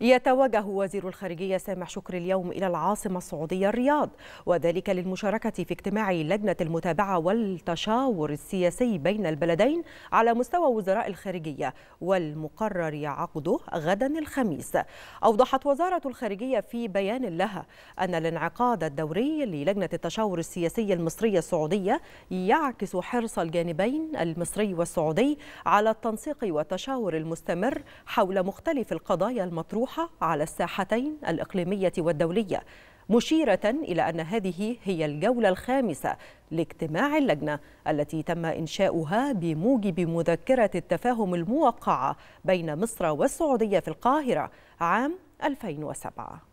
يتوجه وزير الخارجية سامح شكري اليوم إلى العاصمة السعودية الرياض وذلك للمشاركة في اجتماع لجنة المتابعة والتشاور السياسي بين البلدين على مستوى وزراء الخارجية والمقرر عقده غدا الخميس أوضحت وزارة الخارجية في بيان لها أن الانعقاد الدوري للجنة التشاور السياسي المصرية السعودية يعكس حرص الجانبين المصري والسعودي على التنسيق والتشاور المستمر حول مختلف القضايا المطروحة الروح على الساحتين الإقليمية والدولية مشيرة إلى أن هذه هي الجولة الخامسة لاجتماع اللجنة التي تم إنشاؤها بموجب مذكرة التفاهم الموقعة بين مصر والسعودية في القاهرة عام 2007